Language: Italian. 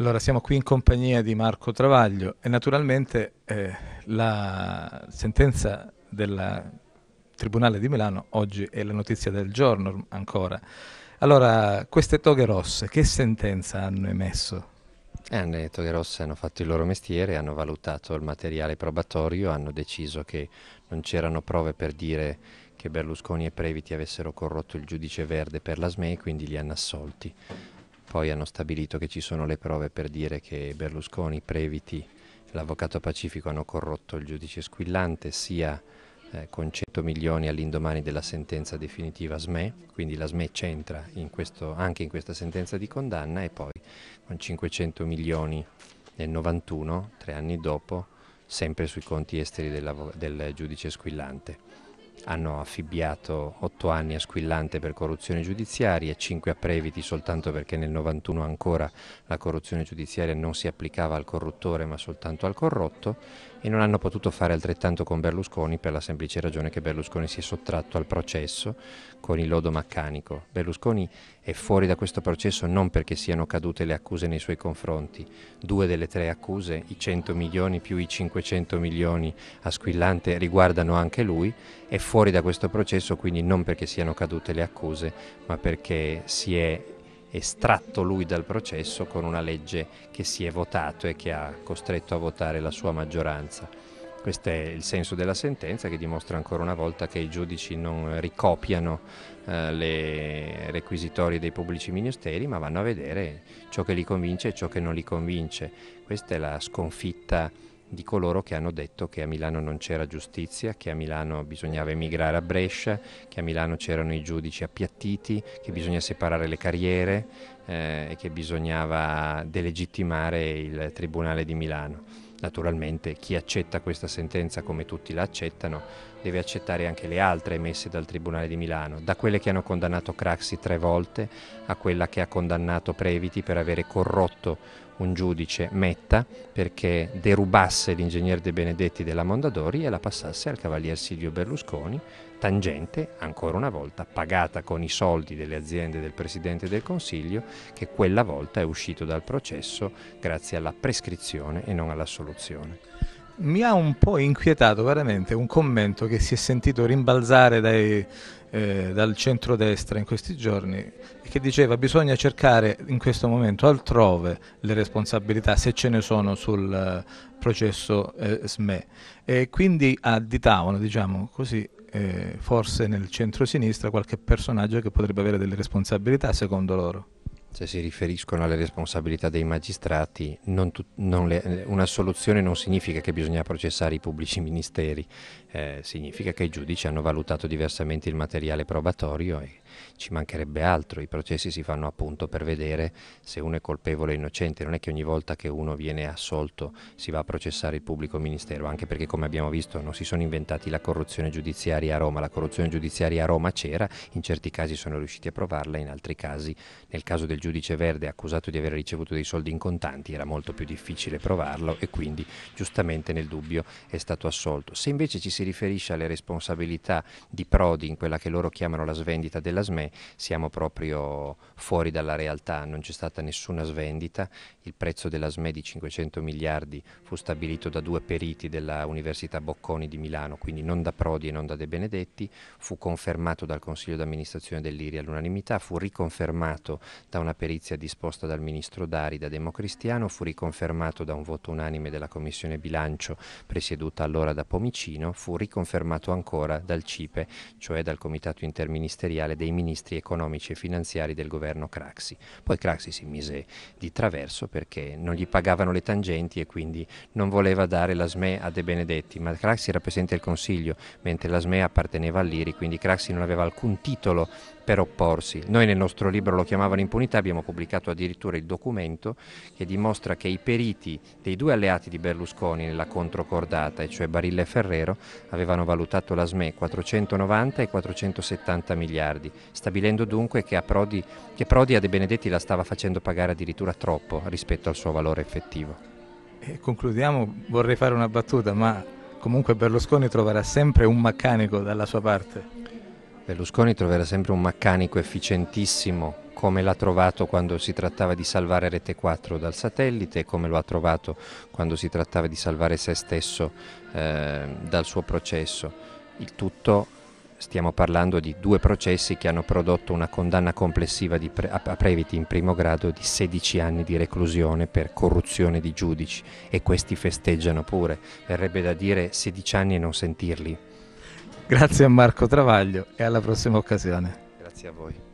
Allora, siamo qui in compagnia di Marco Travaglio e naturalmente eh, la sentenza del Tribunale di Milano oggi è la notizia del giorno ancora. Allora, queste toghe rosse che sentenza hanno emesso? Eh, le toghe rosse hanno fatto il loro mestiere, hanno valutato il materiale probatorio, hanno deciso che non c'erano prove per dire che Berlusconi e Previti avessero corrotto il giudice verde per la SME, quindi li hanno assolti poi hanno stabilito che ci sono le prove per dire che Berlusconi, Previti, l'avvocato Pacifico hanno corrotto il giudice squillante sia eh, con 100 milioni all'indomani della sentenza definitiva SME, quindi la SME c'entra in questo, anche in questa sentenza di condanna e poi con 500 milioni nel 91, tre anni dopo, sempre sui conti esteri della, del giudice squillante hanno affibbiato otto anni a Squillante per corruzione giudiziaria, cinque a Previti soltanto perché nel 91 ancora la corruzione giudiziaria non si applicava al corruttore ma soltanto al corrotto e non hanno potuto fare altrettanto con Berlusconi per la semplice ragione che Berlusconi si è sottratto al processo con il lodo Maccanico. Berlusconi è fuori da questo processo non perché siano cadute le accuse nei suoi confronti, due delle tre accuse, i 100 milioni più i 500 milioni a Squillante riguardano anche lui, è fuori fuori da questo processo, quindi non perché siano cadute le accuse, ma perché si è estratto lui dal processo con una legge che si è votato e che ha costretto a votare la sua maggioranza. Questo è il senso della sentenza che dimostra ancora una volta che i giudici non ricopiano eh, le requisitorie dei pubblici ministeri, ma vanno a vedere ciò che li convince e ciò che non li convince. Questa è la sconfitta di coloro che hanno detto che a Milano non c'era giustizia, che a Milano bisognava emigrare a Brescia, che a Milano c'erano i giudici appiattiti, che bisogna separare le carriere eh, e che bisognava delegittimare il Tribunale di Milano. Naturalmente chi accetta questa sentenza come tutti la accettano deve accettare anche le altre emesse dal Tribunale di Milano, da quelle che hanno condannato Craxi tre volte a quella che ha condannato Previti per avere corrotto un giudice Metta perché derubasse l'ingegnere De Benedetti della Mondadori e la passasse al cavalier Silvio Berlusconi, tangente, ancora una volta, pagata con i soldi delle aziende del Presidente del Consiglio, che quella volta è uscito dal processo grazie alla prescrizione e non all'assoluzione mi ha un po' inquietato veramente un commento che si è sentito rimbalzare dai, eh, dal centrodestra in questi giorni che diceva bisogna cercare in questo momento altrove le responsabilità se ce ne sono sul eh, processo eh, SME e quindi additavano diciamo così eh, forse nel centro-sinistra qualche personaggio che potrebbe avere delle responsabilità secondo loro se si riferiscono alle responsabilità dei magistrati, tu, le, una soluzione non significa che bisogna processare i pubblici ministeri, eh, significa che i giudici hanno valutato diversamente il materiale probatorio e ci mancherebbe altro, i processi si fanno appunto per vedere se uno è colpevole o innocente, non è che ogni volta che uno viene assolto si va a processare il pubblico ministero, anche perché come abbiamo visto non si sono inventati la corruzione giudiziaria a Roma, la corruzione giudiziaria a Roma c'era, in certi casi sono riusciti a provarla, in altri casi, nel caso del del giudice verde accusato di aver ricevuto dei soldi in contanti era molto più difficile provarlo e quindi giustamente nel dubbio è stato assolto. Se invece ci si riferisce alle responsabilità di Prodi in quella che loro chiamano la svendita della SME, siamo proprio fuori dalla realtà, non c'è stata nessuna svendita, il prezzo della SME di 500 miliardi fu stabilito da due periti della Università Bocconi di Milano, quindi non da Prodi e non da De Benedetti, fu confermato dal Consiglio d'amministrazione dell'IRI all'unanimità, fu riconfermato da una una perizia disposta dal ministro Dari da Democristiano fu riconfermato da un voto unanime della Commissione Bilancio presieduta allora da Pomicino, fu riconfermato ancora dal CIPE, cioè dal Comitato Interministeriale dei Ministri Economici e Finanziari del governo Craxi. Poi Craxi si mise di traverso perché non gli pagavano le tangenti e quindi non voleva dare la SME a De Benedetti, ma Craxi era Presidente del Consiglio, mentre la SME apparteneva all'IRI, quindi Craxi non aveva alcun titolo per opporsi. Noi nel nostro libro lo chiamavano impunità, abbiamo pubblicato addirittura il documento che dimostra che i periti dei due alleati di Berlusconi nella controcordata, e cioè Barilla e Ferrero, avevano valutato la SME 490 e 470 miliardi, stabilendo dunque che, Prodi, che Prodi a De Benedetti la stava facendo pagare addirittura troppo rispetto al suo valore effettivo. E concludiamo, vorrei fare una battuta, ma comunque Berlusconi troverà sempre un meccanico dalla sua parte. Berlusconi troverà sempre un meccanico efficientissimo come l'ha trovato quando si trattava di salvare Rete 4 dal satellite e come lo ha trovato quando si trattava di salvare se stesso eh, dal suo processo. Il tutto stiamo parlando di due processi che hanno prodotto una condanna complessiva pre a Previti in primo grado di 16 anni di reclusione per corruzione di giudici e questi festeggiano pure. Verrebbe da dire 16 anni e non sentirli. Grazie a Marco Travaglio e alla prossima occasione. Grazie a voi.